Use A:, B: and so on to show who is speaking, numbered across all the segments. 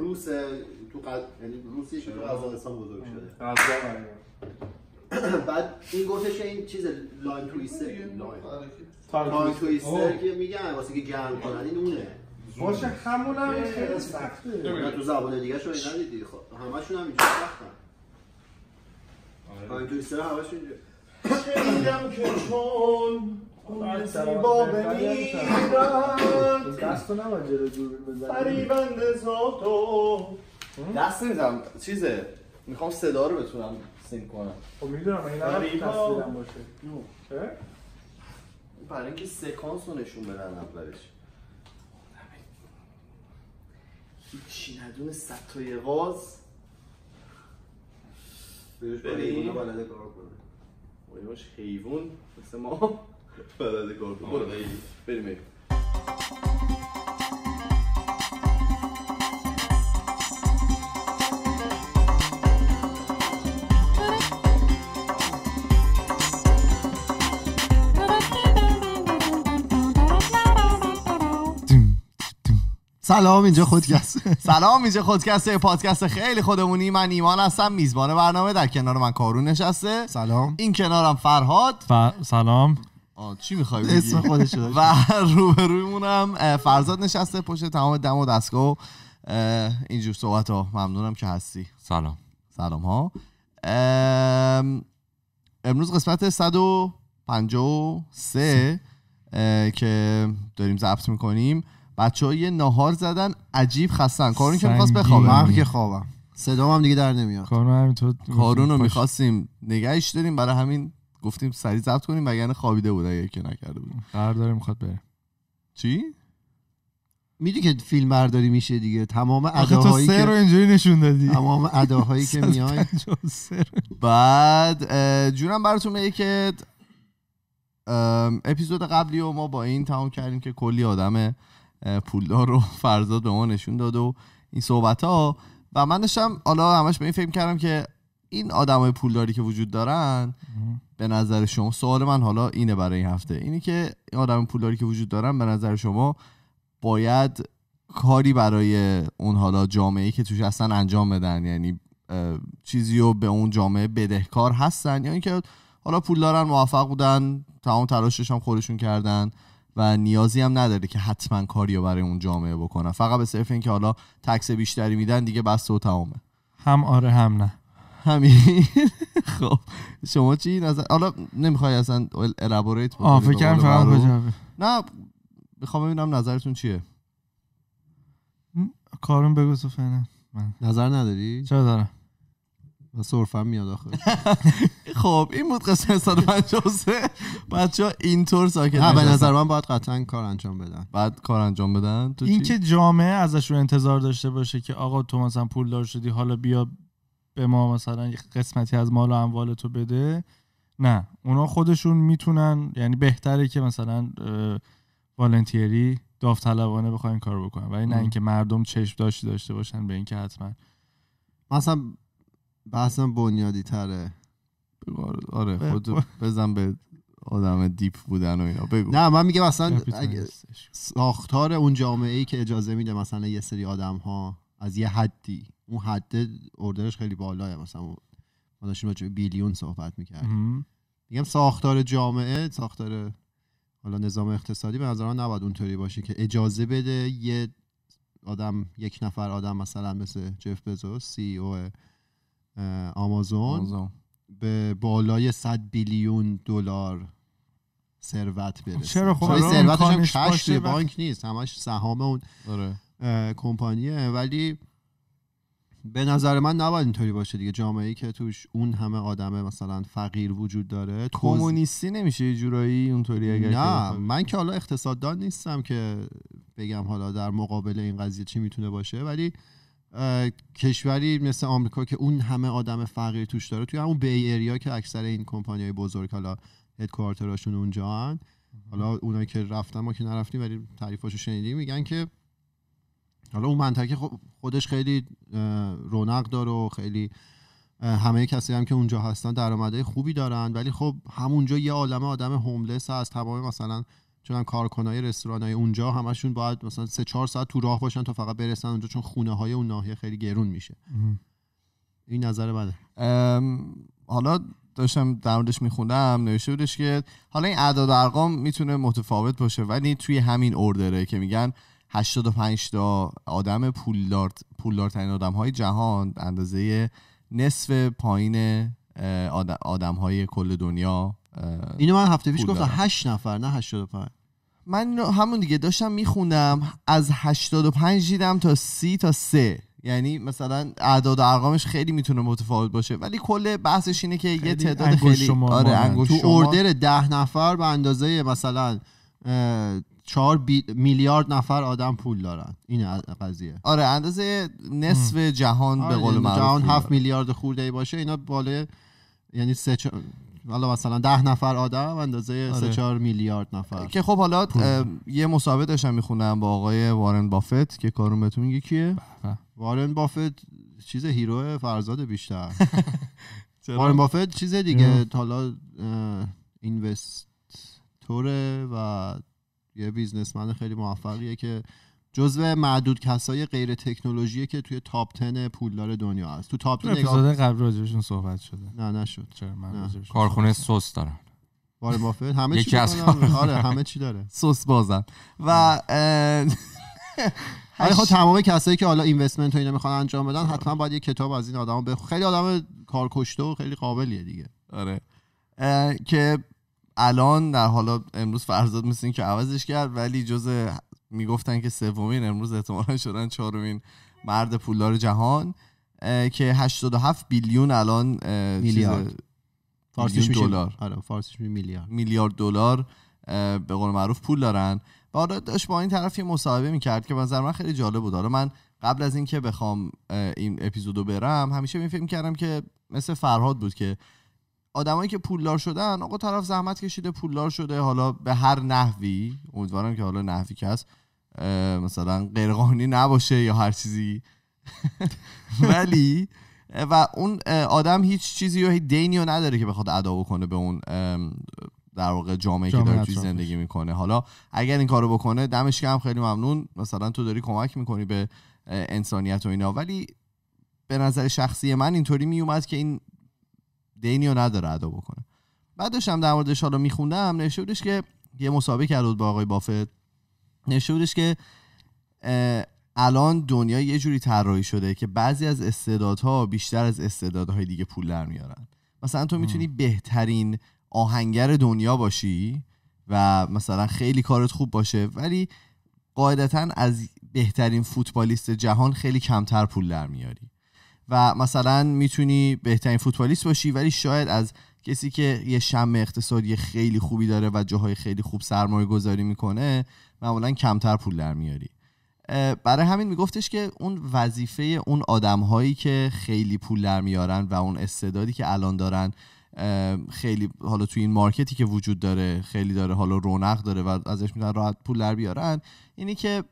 A: روس تو قد... یعنی روسی تو قزاقستان بزرگ شده آره. بعد این گفتش این چیز لاین تویستر لاین آره، تویستر که میگن واسه که گرم کنن این اونه باشه همون هم خیلی سخته تو زبانه دیگه شو ندیدی خب همشون هم اینجا سختن آره. لاین تویستر شون اینجا شدیدم که چون زیبا
B: دست
C: دست نمیزم چیزه میخوام صدا رو بتونم سین کنم خب میدونم این هم تصویرم باشه برای اینکه سکانس رو نشون بدن اولش هیچی ندونه غاز بریم بریم بریم مثل ما
A: سلام اینجا خودکست سلام
C: اینجا خودکست پادکست خیلی خودمونی من ایمان هستم میزبان برنامه در کنار من کارون نشسته سلام این کنارم فرهاد سلام چی میخوای بگی؟ اسم خودش و روبرویمون هم فرزاد نشسته پشت تمام دم و دستگاه اینجور صحبت ها ممنونم که هستی سلام سلام ها امروز قسمت 153 که داریم ضبط میکنیم بچه ها یه ناهار زدن عجیب خستن کارون که میخواست بخوابه من که
A: خوابم صدام هم دیگه در نمیاد کارون کارون رو میخواستیم
C: نگهش داریم برای همین گفتیم سری ضبط کنیم وگرنه خوابیده بود اگه که نکرده بود قرار داره میخواد
A: بره چی میدونی که فیلم برداری میشه دیگه تمام اداهایی که رو اینجوری نشون دادی تمام اداهایی که میای بعد
C: جونم براتون میگه که اپیزود قبلی و ما با این تمام کردیم که کلی آدم پولدار رو فرزاد به ما نشون داد و این صحبت ها و من داشتم حالا همش به این فکر کردم که این آدم پولداری که وجود دارن به نظر شما سوال من حالا اینه برای این هفته اینی که آدم پولداری که وجود دارن به نظر شما باید کاری برای اون حالا جامعه که توش اصلا انجام بدن یعنی چیزی رو به اون جامعه بدهکار هستن یا یعنی اینکه حالا پولدارن دارن موفق بودن تمام تلاشش هم خودشون کردن و نیازی هم نداره که حتما کاری رو برای اون جامعه بکنن فقط به صرف اینکه حالا تکس بیشتری میدن دیگه بس و تمامه
B: هم آره هم نه
C: همین خب شما چی نظر حالا نمیخوای اصلا الابوریت بکنی فکر کنم نه میخوام ببینم نظرتون چیه
B: کارون بگو تو
A: فعلا نظر نداری چرا دارم و صرفم میاد آخر
C: خب این بود قسمت 153 بچه ها اینطور ساکت نه به نظر من باید قطعا کار انجام بدن بعد کار انجام بدن تو اینکه
B: جامعه ازشون انتظار داشته باشه که آقا تو مثلا پول دار شدی حالا بیا به ما مثلا قسمتی از مال و اموال تو بده نه اونا خودشون میتونن یعنی بهتره که مثلا والنتیری داوطلبانه بخواین کار بکنن ولی نه اینکه مردم چشم داشتی داشته باشن به اینکه حتما
A: مثلا بحثم بنیادی تره آره, آره، خود بزن به آدم دیپ بودن و اینا بگو نه من میگم مثلا ساختار اون جامعه ای که اجازه میده مثلا یه سری آدم ها از یه حدی اون حد اردرش خیلی بالاه مثلا ما داشتیم بیلیون صحبت میکردیم میگم ساختار جامعه ساختار حالا نظام اقتصادی به نظر نباید اونطوری باشه که اجازه بده یه آدم یک نفر آدم مثلا مثل جف بزوس سی او آمازون, به بالای 100 بیلیون دلار ثروت خب برسه چرا خب ثروتش بانک نیست همش سهام اون آره. کمپانیه ولی به نظر من نباید اینطوری باشه دیگه جامعه ای که توش اون همه آدمه مثلا فقیر وجود داره کمونیستی
C: نمیشه یه جورایی اونطوری
A: اگر نه من که حالا اقتصاددان نیستم که بگم حالا در مقابل این قضیه چی میتونه باشه ولی کشوری مثل آمریکا که اون همه آدم فقیر توش داره توی همون بی اریا که اکثر این کمپانی های بزرگ حالا هدکوارتراشون اونجا هن. حالا اونایی که رفتن ما که نرفتیم ولی تعریفاشو شنیدیم میگن که حالا اون منطقه خودش خیلی رونق داره و خیلی همه کسی هم که اونجا هستن درآمده خوبی دارن ولی خب همونجا یه عالمه آدم هوملس هست تمام مثلا چون کارکنای رستورانای اونجا همشون باید مثلا سه چهار ساعت تو راه باشن تا فقط برسن اونجا چون خونه های اون ناحیه خیلی گرون میشه این نظر بده حالا
C: داشتم در موردش میخوندم نوشته بودش که حالا این اعداد ارقام میتونه متفاوت باشه ولی توی همین اوردره که میگن 85 تا آدم پولدار پولدارترین آدم های جهان اندازه نصف پایین آدم های کل دنیا اینو من هفته پیش گفتم 8 نفر نه 85 من همون دیگه داشتم میخوندم از 85 دیدم تا 30 تا 3 یعنی مثلا اعداد و ارقامش خیلی میتونه متفاوت باشه ولی کل بحثش اینه که یه تعداد خیلی آره تو اوردر
A: اردر 10 نفر به اندازه مثلا چهار میلیارد نفر آدم پول دارن این قضیه آره اندازه نصف جهان به آره، قول معروف جهان میلیارد خورده باشه اینا بالا یعنی سه چ... حالا مثلا ده نفر آدم اندازه آره. 4 میلیارد نفر که خب حالا
C: یه مصاحبه داشتم میخونم با آقای وارن بافت که کارون بهتون میگه کیه
A: وارن بافت چیز هیرو فرزاد بیشتر وارن بافت چیز دیگه حالا اینوستوره و یه بیزنسمن خیلی موفقیه که جزو معدود کسای غیر تکنولوژیه که توی تاپ 10 پولدار دنیا هست تو تاپ 10 نگاه
D: قبل راجعشون صحبت شده
A: نه نشد چرا من کارخونه
D: سس دارن
A: وارن بافت همه چی داره آره همه چی داره
D: سس
C: بازن
A: و آره, آره، خب تمام کسایی که حالا اینوستمنت و اینا میخوان انجام بدن حتما باید یه کتاب از این آدمو بخ خیلی آدم کارکشته و خیلی قابلیه دیگه آره که الان در حالا امروز فرزاد مثل که عوضش
C: کرد ولی جز میگفتن که سومین امروز احتمالا شدن چهارمین مرد پولدار جهان که 87 بیلیون الان میلیارد
A: دلار آره، میلیارد
C: میلیارد دلار به قول معروف پول دارن و حالا آره، داشت با این طرف یه مصاحبه میکرد که نظر من خیلی جالب بود آره، من قبل از اینکه بخوام این اپیزودو برم همیشه می کردم که مثل فرهاد بود که آدمایی که پولدار شدن آقا طرف زحمت کشیده پولدار شده حالا به هر نحوی امیدوارم که حالا نحوی که هست مثلا غیرقانونی نباشه یا هر چیزی ولی و اون آدم هیچ چیزی یا هیچ دینی رو نداره که بخواد ادا بکنه به اون در واقع جامعه, که داره توی زندگی میکنه حالا اگر این کارو بکنه دمش هم خیلی ممنون مثلا تو داری کمک میکنی به انسانیت و اینا ولی به نظر شخصی من اینطوری میومد که این دینیو نداره ادا بکنه بعد داشتم در موردش حالا میخوندم نشه بودش که یه مسابقه کرده بود با آقای بافت نشودش بودش که الان دنیا یه جوری طراحی شده که بعضی از استعدادها بیشتر از استعدادهای دیگه پول در میارن مثلا تو میتونی بهترین آهنگر دنیا باشی و مثلا خیلی کارت خوب باشه ولی قاعدتا از بهترین فوتبالیست جهان خیلی کمتر پول در میاری و مثلا میتونی بهترین فوتبالیست باشی ولی شاید از کسی که یه شم اقتصادی خیلی خوبی داره و جاهای خیلی خوب سرمایه گذاری میکنه معمولا کمتر پول در میاری برای همین میگفتش که اون وظیفه اون آدم هایی که خیلی پول در میارن و اون استعدادی که الان دارن خیلی حالا توی این مارکتی که وجود داره خیلی داره حالا رونق داره و ازش میتونن راحت پول در بیارن اینی که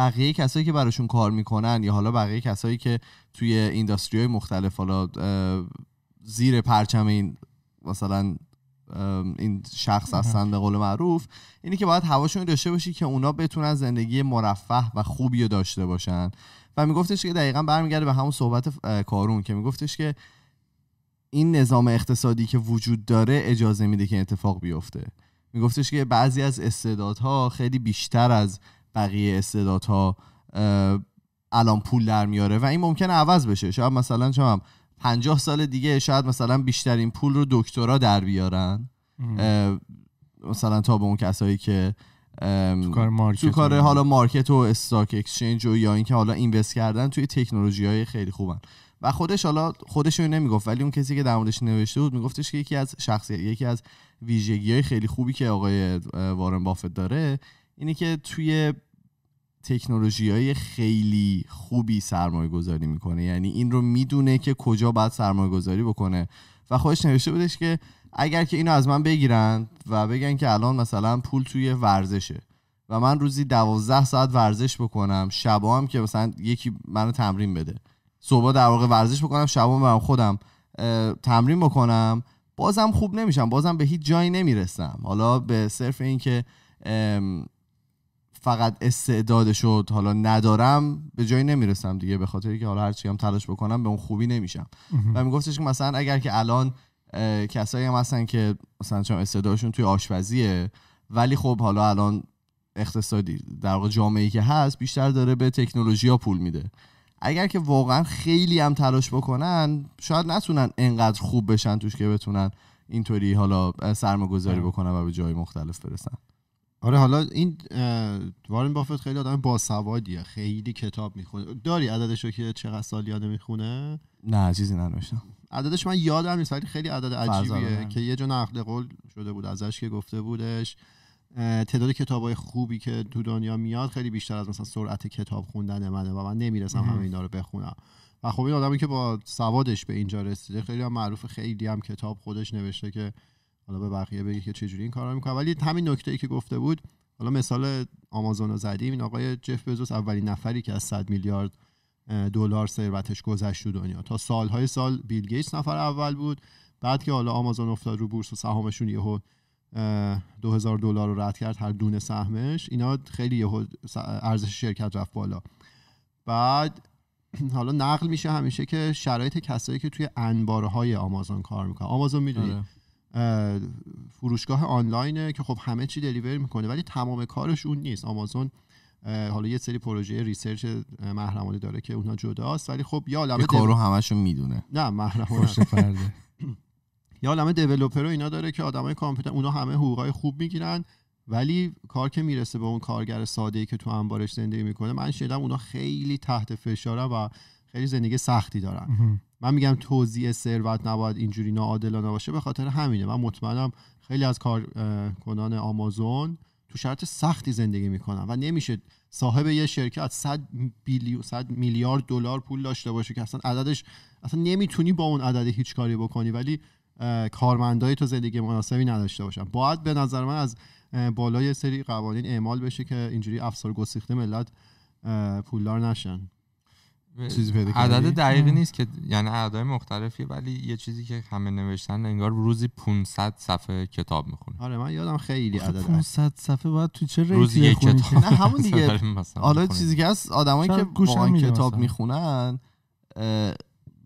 C: بقیه کسایی که براشون کار میکنن یا حالا بقیه کسایی که توی اینداستری های مختلف حالا زیر پرچم این مثلا این شخص هستن به قول معروف اینی که باید هواشون داشته باشی که اونا بتونن زندگی مرفه و خوبی رو داشته باشن و میگفتش که دقیقا برمیگرده به همون صحبت کارون که میگفتش که این نظام اقتصادی که وجود داره اجازه میده که اتفاق بیفته میگفتش که بعضی از استعدادها خیلی بیشتر از بقیه استعدادها الان پول در میاره و این ممکنه عوض بشه شاید مثلا چون هم 50 سال دیگه شاید مثلا بیشترین پول رو دکترا در بیارن مثلا تا به اون کسایی که تو کار مارکت تو کار حالا مارکت و استاک اکسچنج و یا اینکه حالا اینوست کردن توی تکنولوژی های خیلی خوبن و خودش حالا خودش رو نمیگفت ولی اون کسی که در موردش نوشته بود میگفتش که یکی از شخصیت یکی از ویژگی های خیلی خوبی که آقای وارن بافت داره اینه که توی تکنولوژی های خیلی خوبی سرمایه گذاری میکنه یعنی این رو میدونه که کجا باید سرمایه گذاری بکنه و خودش نوشته بودش که اگر که اینو از من بگیرن و بگن که الان مثلا پول توی ورزشه و من روزی دوازده ساعت ورزش بکنم شبا هم که مثلا یکی منو تمرین بده صبح در واقع ورزش بکنم شبا برم خودم تمرین بکنم بازم خوب نمیشم بازم به هیچ جایی نمیرسم حالا به صرف اینکه فقط استعدادش شد حالا ندارم به جایی نمیرسم دیگه به خاطر که حالا هرچی هم تلاش بکنم به اون خوبی نمیشم و میگفتش که مثلا اگر که الان کسایی هم هستن که مثلا چون استعدادشون توی آشپزیه ولی خب حالا الان اقتصادی در واقع جامعه که هست بیشتر داره به تکنولوژی ها پول میده اگر که واقعا خیلی هم تلاش بکنن شاید نتونن انقدر خوب بشن توش که بتونن اینطوری حالا سرمایه‌گذاری بکنن و به جای مختلف برسن
A: آره حالا این وارن بافت خیلی آدم باسوادیه خیلی کتاب میخونه داری عددش رو که چقدر یاده میخونه
C: نه چیزی ننوشتم
A: عددش من یادم نیست ولی خیلی عدد عجیبیه که یه جا نقل قول شده بود ازش که گفته بودش تعداد کتاب های خوبی که تو دنیا میاد خیلی بیشتر از مثلا سرعت کتاب خوندن منه و من نمیرسم همه اینا رو بخونم و خب این آدمی که با سوادش به اینجا رسیده خیلی هم معروف خیلی هم کتاب خودش نوشته که حالا به بقیه بگی که چجوری این کارا میکنه ولی همین نکته ای که گفته بود حالا مثال آمازون رو زدیم این آقای جف بزوس اولین نفری که از 100 میلیارد دلار ثروتش گذشت تو دنیا تا سالهای سال بیل گیتس نفر اول بود بعد که حالا آمازون افتاد رو بورس و سهامشون یهو 2000 دلار رو رد کرد هر دونه سهمش اینا خیلی یهو ارزش شرکت رفت بالا بعد حالا نقل میشه همیشه که شرایط کسایی که توی انبارهای آمازون کار میکنن آمازون میدونی آره. فروشگاه آنلاینه که خب همه چی دلیور میکنه ولی تمام کارش اون نیست آمازون حالا یه سری پروژه ریسرچ محرمانه داره که اونها جداست ولی خب یا عالمه کارو همشون میدونه نه محرمانه یا عالمه دیولپر و اینا داره که آدمای کامپیوتر اونا همه حقوقای خوب میگیرن ولی کار که میرسه به اون کارگر ساده ای که تو انبارش زندگی میکنه من شدم اونا خیلی تحت فشاره و خیلی زندگی سختی دارن من میگم توزیع ثروت نباید اینجوری ناعادلانه باشه به خاطر همینه من مطمئنم خیلی از کارکنان آمازون تو شرط سختی زندگی میکنن و نمیشه صاحب یه شرکت 100 بیلیون 100 میلیارد دلار پول داشته باشه که اصلا عددش اصلا نمیتونی با اون عدد هیچ کاری بکنی ولی کارمندای تو زندگی مناسبی نداشته باشن باید به نظر من از بالای سری قوانین اعمال بشه که اینجوری افسار گسیخته ملت پولدار نشن چیزی پیدا عدد دقیق نیست
D: که یعنی اعداد مختلفی ولی یه چیزی که همه نوشتن انگار روزی 500 صفحه کتاب میخونه آره من یادم خیلی عدد 500
B: صفحه بعد تو چه روزی یک کتاب نه همون دیگه حالا چیزی که هست آدمایی که گوش کتاب
C: میخونن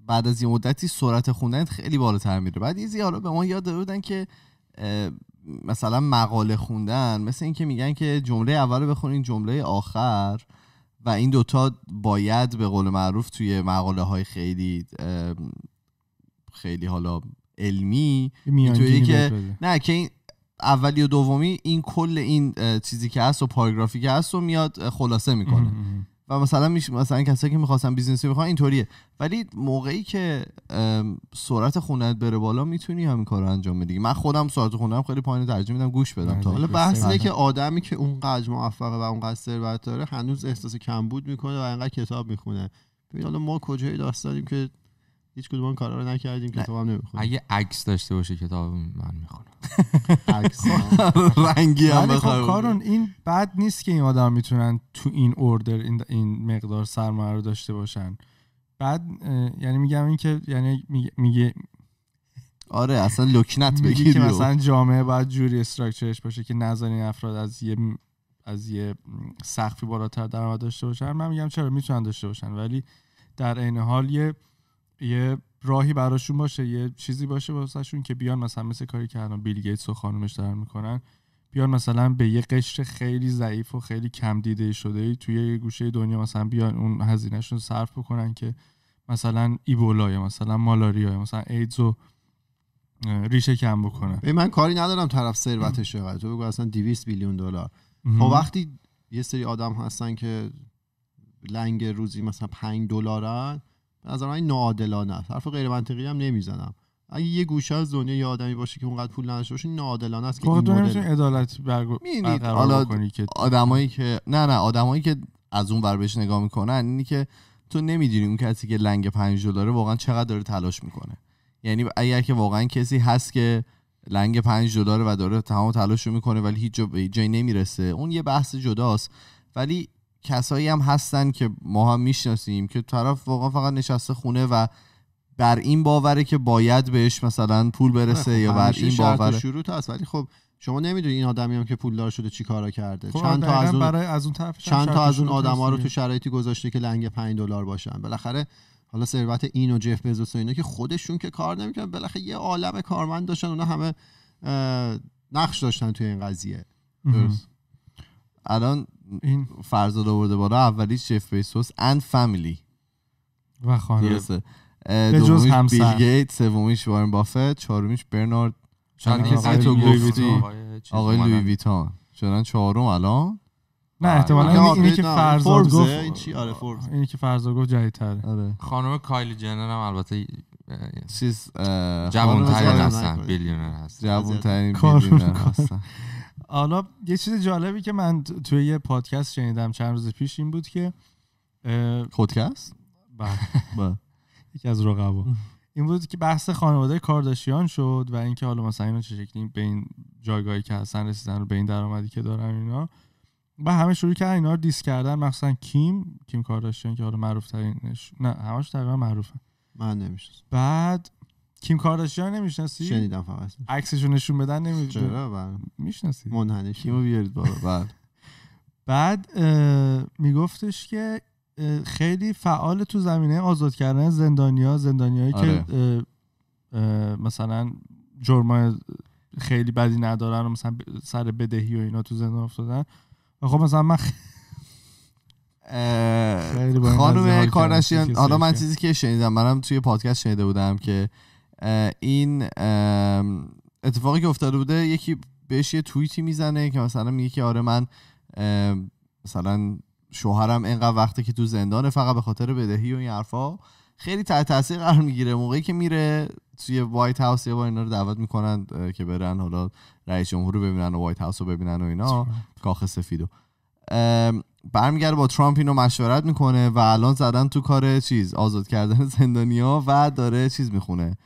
C: بعد از یه مدتی سرعت خوندن خیلی بالاتر میره بعد این حالا به ما یاد بودن که مثلا مقاله خوندن مثل اینکه میگن که جمله اول رو بخونین جمله آخر و این دوتا باید به قول معروف توی مقاله های خیلی خیلی حالا علمی که نه که این اولی و دومی این کل این چیزی که هست و پاراگرافی که هست و میاد خلاصه میکنه و مثلا میش مثلا کسایی که میخواستن بیزنسی میخوان اینطوریه ولی موقعی که سرعت خونت بره بالا میتونی همین کارو انجام بدی من خودم سرعت خونم خیلی پایین ترجیح میدم گوش بدم تا بله، حالا بحثیه بله. که
A: آدمی که اونقدر موفقه و اونقدر ثروت داره هنوز احساس کمبود میکنه و انقدر کتاب میخونه ببین حالا ما کجای داستانیم که هیچ کدوم کارا رو نکردیم کتاب هم
D: اگه عکس داشته باشه کتاب من میخونم عکس رنگی هم خب بخوام کارون این
B: بد نیست که این آدم میتونن تو این اوردر این, مقدار سرمایه رو داشته باشن بعد یعنی میگم این که یعنی
C: میگه آره اصلا لکنت بگیر که مثلا
B: جامعه باید جوری استراکچرش باشه که نذارین افراد از یه از یه سقفی بالاتر درآمد داشته باشن من میگم چرا میتونن داشته باشن ولی در عین حال یه یه راهی براشون باشه یه چیزی باشه واسهشون که بیان مثلا مثل کاری که الان بیل گیتس و خانومش دارن میکنن بیان مثلا به یه قشر خیلی ضعیف و خیلی کم دیده شده توی یه گوشه دنیا مثلا بیان اون هزینهشون صرف بکنن که مثلا ایبولا یا مثلا مالاریا یا مثلا ایدز و ریشه کم بکنن به
A: من کاری ندارم طرف ثروتش چقدر تو بگو اصلا 200 بیلیون دلار خب وقتی یه سری آدم هستن که لنگ روزی مثلا 5 دلارن نظر من ناعادلانه است حرف غیر منطقی هم نمیزنم اگه یه گوشه از دنیا یه آدمی باشه که اونقدر پول نداشته باشه ناعادلانه است که این مدل
C: عدالت
B: برقرار
C: که آدمایی که نه نه آدمایی که از اون ور بهش نگاه میکنن اینی که تو نمیدونی اون کسی که لنگ 5 دلاره واقعا چقدر داره تلاش میکنه یعنی اگر که واقعا کسی هست که لنگ 5 دلار و داره تمام تلاش میکنه ولی هیچ جایی نمیرسه اون یه بحث جداست ولی کسایی هم هستن که ما هم میشناسیم که طرف واقعا فقط نشسته خونه و بر این باوره که باید بهش مثلا پول برسه خب، یا خب، بر این باوره
A: ولی خب شما نمیدونی این آدمی هم که پولدار شده چی کارا کرده خب، چند تا از اون برای از اون طرف چند تا از اون آدما رو تو شرایطی گذاشته که لنگ پنج دلار باشن بالاخره حالا ثروت این و جف بزوس و اینا که خودشون که کار نمیکنن بالاخره یه عالم کارمند داشتن اونا همه نقش داشتن توی این قضیه درست
C: الان این فرزاد آورده بالا اولی شف بیسوس اند فامیلی و خانواده به جز همسر بیل گیت سومیش وارن بافت چهارمیش برنارد چند کسی تو گفتی آقای لوی ویتان شدن چهارم الان نه بله. احتمالا
B: آره، اینی که فرزاد گفت این
A: چی آره اینی
B: که فرزاد گفت جایی تره
D: خانم کایلی جنر هم البته سیز جوان ترین هستن بیلیونر هستن جوان ترین بیلیونر هستن
B: حالا یه چیز جالبی که من توی یه پادکست شنیدم چند روز پیش این بود که خودکست؟ بله. بله یکی از رقبا این بود که بحث خانواده کارداشیان شد و اینکه حالا مثلا اینا چه شکلی به این جایگاهی که هستن رسیدن رو به این درآمدی که دارن اینا و همه شروع کردن اینا رو دیس کردن مخصوصا کیم کیم کارداشیان که حالا معروف ترینش نه همش تقریبا معروفه من نمیشه بعد کیم کارداشیان نمیشناسی شنیدم فقط عکسشو نشون بدن نمیشناسی؟ چرا بله. میشناسی منحنه کیمو خب. بیارید بالا بله. بعد بعد میگفتش که خیلی فعال تو زمینه آزاد کردن زندانیا زندانیایی آره. که اه، اه، مثلا جرمای خیلی بدی ندارن و مثلا سر بدهی و اینا تو زندان افتادن و خب مثلا من خ...
C: خانم کارداشیان حالا من چیزی که شنیدم منم توی پادکست شنیده بودم که این اتفاقی که افتاده بوده یکی بهش یه توییتی میزنه که مثلا میگه که آره من مثلا شوهرم اینقدر وقته که تو زندانه فقط به خاطر بدهی و این حرفا خیلی تحت تاثیر قرار میگیره موقعی که میره توی وایت هاوس یه با اینا رو دعوت میکنن که برن حالا رئیس جمهور رو ببینن و وایت هاوس ببینن و اینا کاخ سفیدو برمیگرده با ترامپ اینو مشورت میکنه و الان زدن تو کار چیز آزاد کردن زندانیا و داره چیز میخونه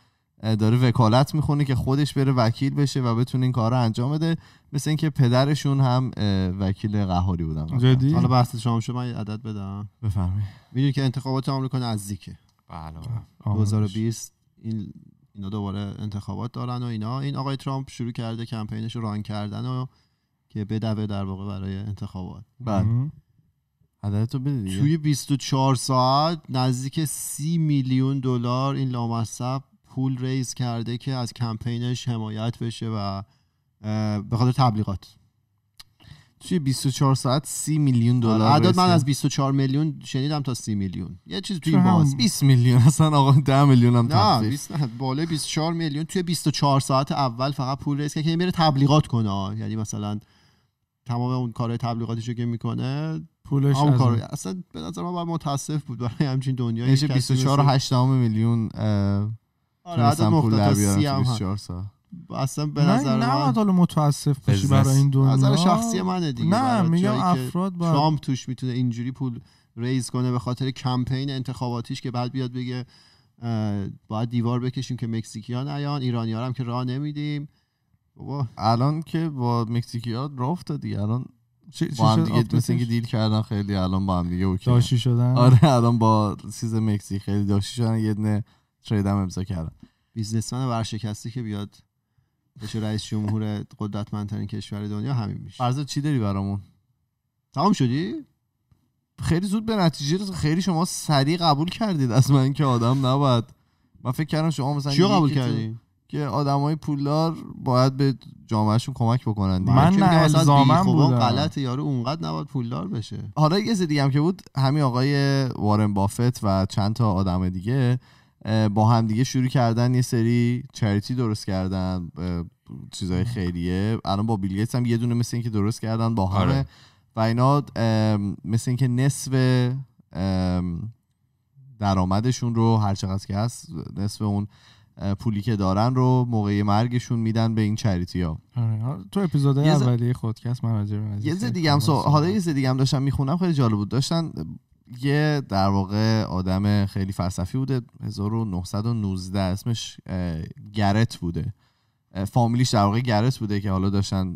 C: داره وکالت میخونه که خودش بره وکیل بشه و بتونه این کار رو انجام بده مثل اینکه پدرشون هم وکیل
A: قهاری بودن حالا بحث شما شما من عدد بدم بفهمی. میدونی که انتخابات آمریکا نزدیکه بله 2020 این اینا دوباره انتخابات دارن و اینا این آقای ترامپ شروع کرده کمپینش رو ران کردن و که بدوه در واقع برای انتخابات بله توی 24 ساعت نزدیک 30 میلیون دلار این لامصب پول ریز کرده که از کمپینش حمایت بشه و به خاطر تبلیغات توی 24 ساعت 30 میلیون آره، دلار عدد من از 24 میلیون شنیدم تا 30 میلیون
C: یه چیز توی باز 20 میلیون اصلا آقا 10 میلیون هم نه
A: 24 میلیون توی 24 ساعت اول فقط پول ریس که میره تبلیغات کنه یعنی مثلا تمام اون کارهای تبلیغاتیشو که میکنه پولش اون کار اصلا به نظر من متاسف بود برای همچین دنیای 24 و 8
C: میلیون آره عدد نقطه سی هم
A: اصلا به نظر من نه حالا متاسف کشی برای این دنیا نظر شخصی منه دیگه نه میگم افراد با ترامپ توش میتونه اینجوری پول ریز کنه به خاطر کمپین انتخاباتیش که بعد بیاد بگه باید دیوار بکشیم که مکزیکیان نیان ایرانی ها هم که راه نمیدیم الان که با مکزیکی ها راه افتادی الان با هم دیگه اینکه
C: دیل کردن خیلی الان با هم دیگه اوکی داشی شدن آره الان با سیز مکزیک خیلی داشتی شدن یه دنه ترید هم امضا کردن
A: بیزنسمن ورشکسته که بیاد بشه رئیس جمهور قدرتمندترین کشور دنیا همین میشه فرض چی داری برامون تمام شدی خیلی زود به نتیجه رسید خیلی شما سریع قبول کردید
C: از من که آدم نباید من فکر کردم شما مثلا چی قبول کردی که آدمای پولدار باید به جامعهشون کمک بکنن من نه الزامم بودم غلط
A: یارو اونقدر نباید پولدار بشه
C: حالا یه چیز دیگه که بود همین آقای وارن بافت و چند تا آدم دیگه با همدیگه شروع کردن یه سری چریتی درست کردن چیزای خیریه الان با بیل هم یه دونه مثل اینکه درست کردن با همه آره. و اینا مثل اینکه نصف درآمدشون رو هر چقدر که هست نصف اون پولی که دارن رو موقع مرگشون میدن به این چریتی ها
B: آره. تو اپیزود اولی خودکست من یه دیگه
C: حالا یه دیگه هم داشتم میخونم خیلی جالب بود داشتن یه در واقع آدم خیلی فلسفی بوده 1919 اسمش گرت بوده فامیلیش در واقع گرت بوده که حالا داشتن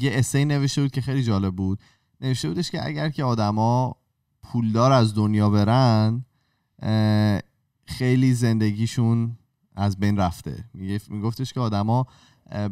C: یه اسی نوشته بود که خیلی جالب بود نوشته بودش که اگر که آدما پولدار از دنیا برن خیلی زندگیشون از بین رفته میگفتش که آدما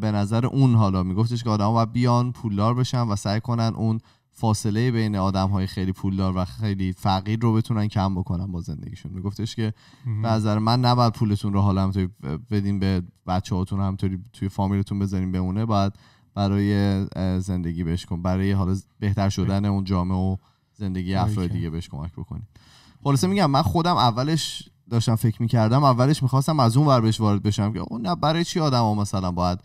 C: به نظر اون حالا میگفتش که آدما باید بیان پولدار بشن و سعی کنن اون فاصله بین آدم های خیلی پولدار و خیلی فقیر رو بتونن کم بکنن با زندگیشون میگفتش که به نظر من نباید پولتون رو حالا همطوری بدین به بچه هاتون همطوری توی فامیلتون بذارین بمونه باید برای زندگی بهش کن برای حالا بهتر شدن اون جامعه و زندگی افراد دیگه بهش کمک بکنین خلاصه میگم من خودم اولش داشتم فکر میکردم اولش میخواستم از اون ور بهش وارد بشم که اون نه برای چی آدم ها مثلا باید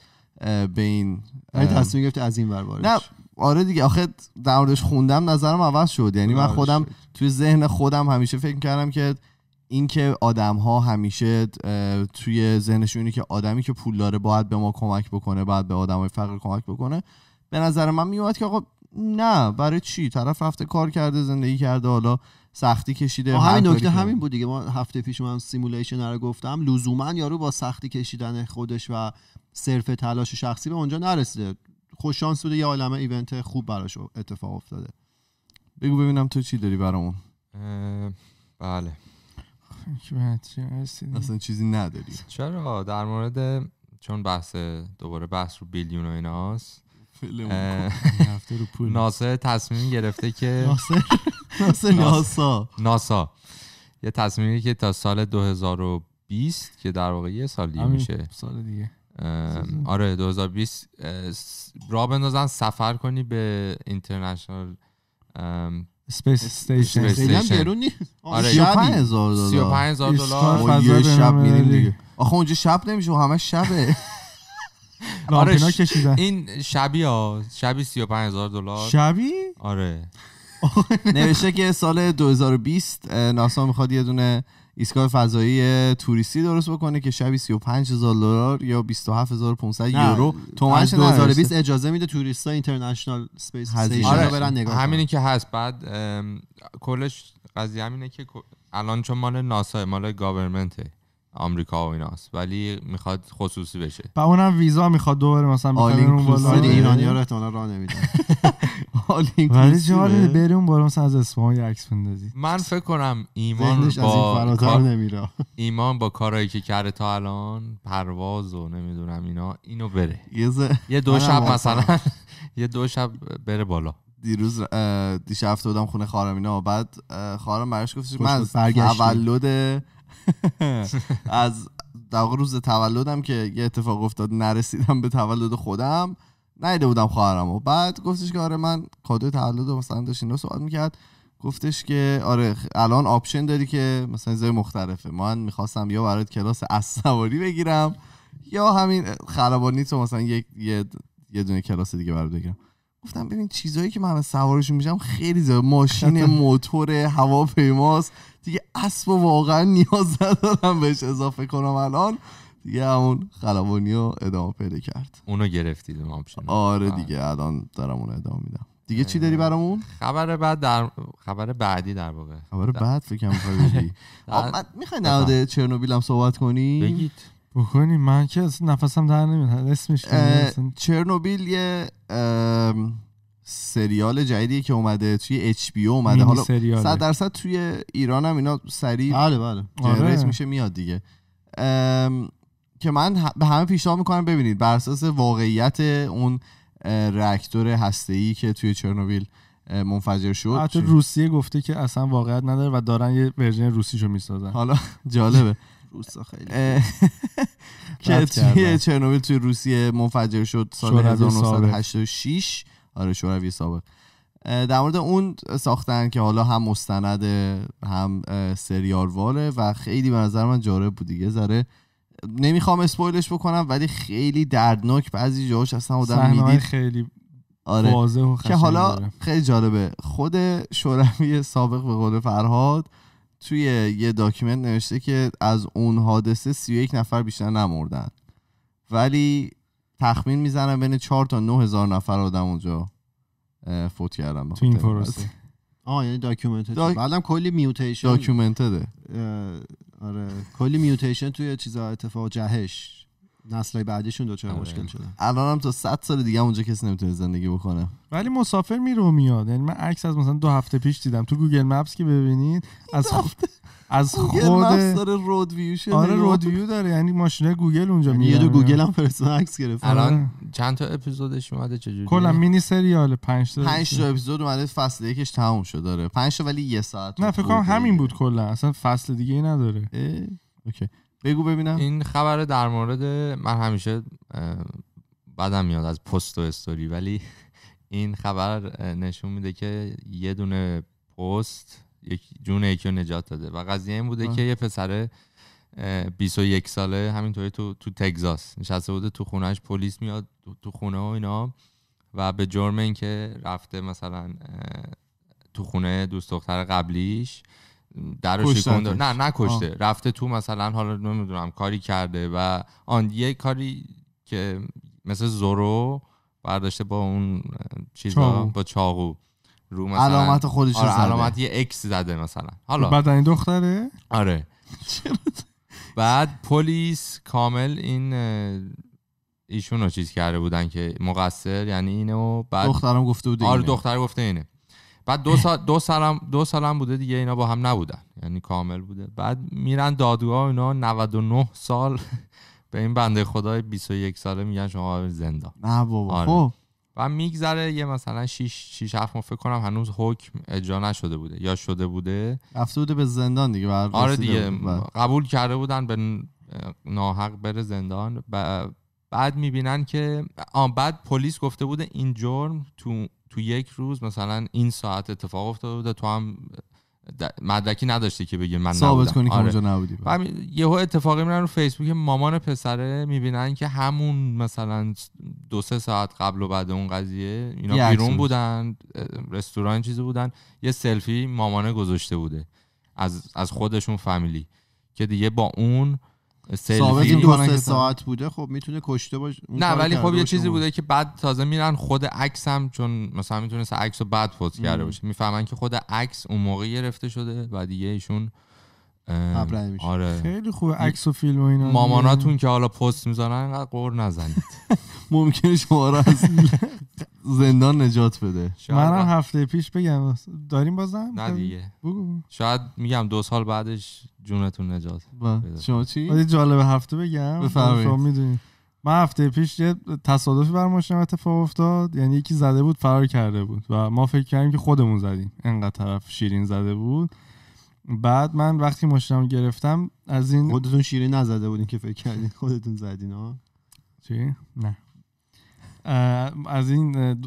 C: به این تصمیم گرفتی از این ور نه آره دیگه آخه در موردش خوندم نظرم عوض شد یعنی من آره، خودم توی ذهن خودم همیشه فکر کردم که اینکه آدم ها همیشه توی ذهنشون اینه که آدمی که پول داره باید به ما کمک بکنه باید به آدم های فقیر کمک بکنه به نظر من میومد که آقا نه برای چی طرف هفته کار کرده زندگی کرده حالا سختی کشیده همین نکته
A: همین بود دیگه ما هفته پیش من سیمولیشن رو گفتم لزوما یارو با سختی کشیدن خودش و صرف تلاش شخصی به اونجا نرسیده خوش شانس بوده یه عالمه ایونت خوب براش اتفاق افتاده
C: بگو ببینم تو چی داری برامون بله
B: اصلا
D: چیزی نداری چرا در مورد چون بحث دوباره بحث رو بیلیون و ایناست ناسا تصمیم گرفته که ناسا ناسا ناسا یه تصمیمی که تا سال 2020 که در واقع یه سال دیگه میشه سال دیگه آره 2020 را بندازن سفر کنی به اینترنشنال اسپیس استیشن گرون نیست آره 35000
C: دلار 35000 دلار آره، یه شب میریم دیگه آخه اونجا شب نمیشه همه شبه آره
D: این شبی ها شبی 35000 دلار شبی
C: آره نوشته که سال 2020 ناسا میخواد یه دونه ایستگاه فضایی توریستی درست بکنه که شبی 35000 دلار یا 27500
A: یورو تومنش 2020 اجازه میده توریستا اینترنشنال اسپیس رو آره، برن نگاه همینی
D: که هست بعد کلش قضیه همینه که الان چون مال ناسا مال گاورمنته آمریکا و ایناست ولی میخواد خصوصی بشه و
B: اونم ویزا میخواد دوباره مثلا بخرن اون بالا آره. ایرانی ها رو احتمالا راه نمیدن
D: ولی جالب
B: بری اون بالا مثلا از اصفهان عکس بندازی
D: من فکر کنم ایمان با نمیره ایمان با کارایی که کرده تا الان پرواز و نمیدونم
C: اینا اینو بره یه دو شب مثلا یه دو شب بره بالا دیروز دیشب افتادم خونه خارم اینا بعد خارم براش گفتش من تولد از در روز تولدم که یه اتفاق افتاد نرسیدم به تولد خودم نیده بودم خواهرم و بعد گفتش که آره من کادو تولد مثلا داشت رو سوال میکرد گفتش که آره الان آپشن داری که مثلا زای مختلفه من میخواستم یا برات کلاس سواری بگیرم یا همین خرابانی تو مثلا یه،, دونه کلاس دیگه برات بگیرم گفتم ببین چیزایی که من سوارشون میشم خیلی زیاد ماشین موتور هواپیماست دیگه اسب واقعا نیاز ندارم بهش اضافه کنم الان دیگه همون خلبانی رو ادامه پیدا کرد اونو گرفتید شما آره بله. دیگه الان دارم اون ادامه میدم دیگه چی داری برامون خبر بعد در خبر بعدی در واقع خبر بعد فکر کنم می‌خوای بگی صحبت کنی بگید
B: بکنیم من که اصلا نفسم در
C: نمیاد اسمش چرنوبیل یه سریال جدیدی که اومده توی اچ پی اومده حالا 100 درصد توی ایران هم اینا سریع بله بله آره. میشه میاد دیگه که من به همه پیشنهاد میکنم ببینید بر اساس واقعیت اون راکتور هسته‌ای که توی چرنوبیل منفجر شد حتی
B: روسیه گفته که اصلا واقعیت نداره و دارن یه ورژن روسیشو میسازن
C: حالا جالبه روسا خیلی که توی چرنوبیل توی روسیه منفجر شد سال 1986 آره شوروی سابق در مورد اون ساختن که حالا هم مستند هم سریارواره و خیلی به نظر من جالب بود دیگه ذره نمیخوام اسپویلش بکنم ولی خیلی دردناک بعضی جاهاش اصلا آدم میدید خیلی آره. و که حالا داره. خیلی جالبه خود شوروی سابق به قول فرهاد توی یه داکیومنت نوشته که از اون حادثه 31 نفر بیشتر نمردن ولی تخمین میزنم بین 4 تا 9000 نفر آدم اونجا فوت کردن تو این پروسه
A: آه یعنی داکیومنت دا... بعدم کلی میوتیشن داکیومنتده آره کلی میوتیشن توی چیزا اتفاق جهش نسلای بعدیشون دوچار آره. مشکل شده
C: الان هم تا 100 سال دیگه اونجا کسی نمیتونه زندگی بکنه
A: ولی مسافر میره و میاد
B: یعنی من عکس از مثلا دو هفته پیش دیدم تو گوگل مپس که ببینید از هفته از خود داره رود ویو آره رود ویو داره یعنی ماشین گوگل اونجا میاد یعنی یه دو گوگل هم فرستاد
A: عکس
C: گرفت الان چند تا اپیزودش اومده چجوری کلا
B: مینی سریال 5 تا 5 تا اپیزود
C: اومده فصل یکش تموم شده داره 5 تا ولی یه ساعت نه فکر کنم همین بود کلا اصلا فصل دیگه ای نداره اوکی
D: ببینم این خبر در مورد من همیشه بدم میاد از پست و استوری ولی این خبر نشون میده که یه دونه پست یک جون یکی رو نجات داده و قضیه این بوده که یه پسر 21 ساله همینطوری تو تو تگزاس نشسته بوده تو خونهش پلیس میاد تو خونه و اینا و به جرم اینکه رفته مثلا تو خونه دوست دختر قبلیش در نه نکشته رفته تو مثلا حالا نمیدونم کاری کرده و آن یه کاری که مثل زورو برداشته با اون چیزا با چاقو رو مثلا علامت خودش آره زده. علامت یه اکس زده مثلا حالا این دختره آره بعد پلیس کامل این ایشون رو چیز کرده بودن که مقصر یعنی اینو بعد دخترم گفته بود آره دختر گفته اینه بعد دو سال دو سالم دو سالم بوده دیگه اینا با هم نبودن یعنی کامل بوده بعد میرن دادگاه اینا 99 سال به این بنده خدای 21 ساله میگن شما زندان نه بابا آره. خب و میگذره یه مثلا 6 6 7 ما فکر کنم هنوز حکم اجرا نشده بوده یا شده بوده
C: رفته بوده به زندان دیگه آره دیگه بله.
D: قبول کرده بودن به ناحق بره زندان ب... بعد میبینن که آن بعد پلیس گفته بوده این جرم تو تو یک روز مثلا این ساعت اتفاق افتاده بوده تو هم مدرکی نداشتی که بگی من ثابت کنی آره. اونجا نبودی یهو اتفاقی میرن رو فیسبوک مامان پسره میبینن که همون مثلا دو سه ساعت قبل و بعد اون قضیه اینا بیرون بودن رستوران چیزی بودن یه سلفی مامانه گذاشته بوده از از خودشون فامیلی که دیگه با اون صابت دو سه ساعت
A: بوده خب میتونه کشته باشه نه ولی خب یه چیزی بوده
D: که بعد تازه میرن خود عکس هم چون مثلا میتونه عکس رو بعد فوت کرده باشه میفهمن که خود عکس اون موقع گرفته شده و دیگه ایشون آره خیلی خوبه عکس
B: و فیلم و اینا ماماناتون
D: که حالا پست میزنن انقدر قور نزنید
C: ممکنه شما زندان نجات بده
B: منم هفته پیش بگم داریم بازم نه دیگه
D: شاید میگم دو سال بعدش جونتون نجات شما چی جالب هفته بگم بفرمید
B: خب، من هفته پیش یه تصادفی بر ماشینم اتفاق افتاد یعنی یکی زده بود فرار کرده بود و ما فکر کردیم که خودمون زدیم انقدر طرف شیرین زده بود بعد من وقتی ماشینم گرفتم از این خودتون شیرین نزده بودین که فکر کردین خودتون زدین ها چی نه از این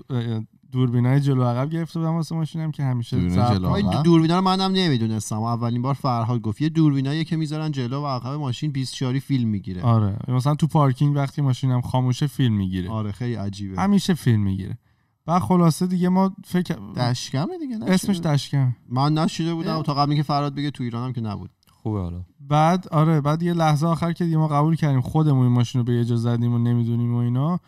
B: دوربینای جلو عقب گرفته بودم واسه ماشینم که همیشه دوربین دوربینا
A: رو منم نمیدونستم اولین بار فرهاد گفت یه دوربینایی که میذارن جلو و عقب ماشین 24 فیلم میگیره آره
B: مثلا تو پارکینگ وقتی ماشینم خاموشه
A: فیلم میگیره آره خیلی عجیبه همیشه فیلم میگیره
B: و خلاصه دیگه ما فکر
C: دشکمه
A: دیگه نشده. اسمش دشکم من نشیده بودم اه. تا قبل اینکه فراد بگه تو ایران هم که نبود خوبه حالا
B: بعد آره بعد یه لحظه آخر که دیگه ما قبول کردیم خودمون این ماشین رو به اجازه زدیم و نمیدونیم و اینا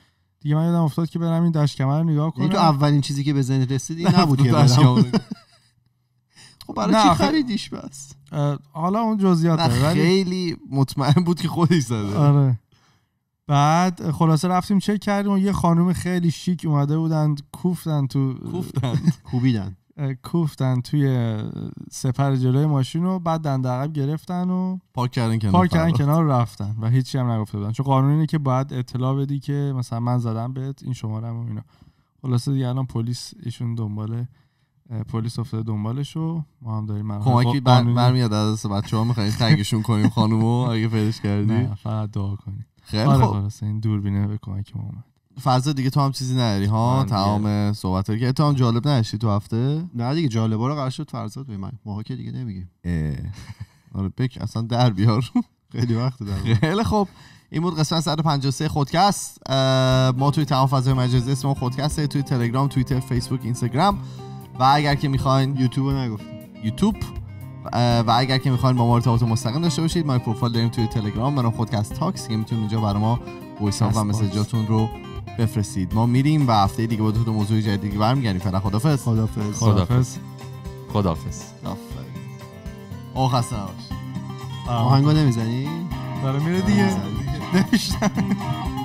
B: دیگه من یادم افتاد که برم این کمر رو نگاه کنم تو اولین چیزی که به ذهن رسید این نبود که برم
A: خب برای چی خریدیش بس
B: حالا اون جزئیات خیلی مطمئن بود که
C: خودش زده
B: آره بعد خلاصه رفتیم چک کردیم و یه خانم خیلی شیک اومده بودن کوفتن تو کوفتن کوبیدن کوفتن توی سپر جلوی ماشین رو بعد دنده عقب گرفتن و پاک کردن کنار پاک کردن کنار رفتن و هیچی هم نگفته بودن چون قانون اینه که باید اطلاع بدی که مثلا من زدم بهت این شماره هم اینا خلاصه دیگه الان پلیس ایشون دنباله پلیس افتاده دنبالش و ما هم داریم کمکی خب،
C: برمیاد از بچه ها میخواین تگشون کنیم خانومو اگه فیلش کردی نه فقط دعا کنیم خیلی آره
B: این دوربینه به کمک ما
C: فضا دیگه تو هم چیزی نداری ها آره تمام صحبت که تو هم جالب نشی تو هفته نه دیگه ها رو قرار شد فرزاد به ماها که دیگه نمیگیم آره بک اصلا در بیار خیلی وقت در خیلی خب این بود قسمت 153 خودکست ما توی تمام فضای مجازی اسم خودکسته توی تلگرام توییتر فیسبوک اینستاگرام و اگر که میخواین یوتیوب رو یوتیوب و اگر که میخواین با ما ارتباط مستقیم داشته باشید ما پروفایل داریم توی تلگرام منو خودکست تاکس که میتونید اینجا برای ما وایس و مسیجاتون رو بفرستید ما میریم و هفته دیگه با دو موضوع جدیدی برمیگردیم فعلا خدافظ خدافظ خدافظ خدافظ آه خسته
A: آهنگو نمیزنی؟ داره میره دیگه نمیشتن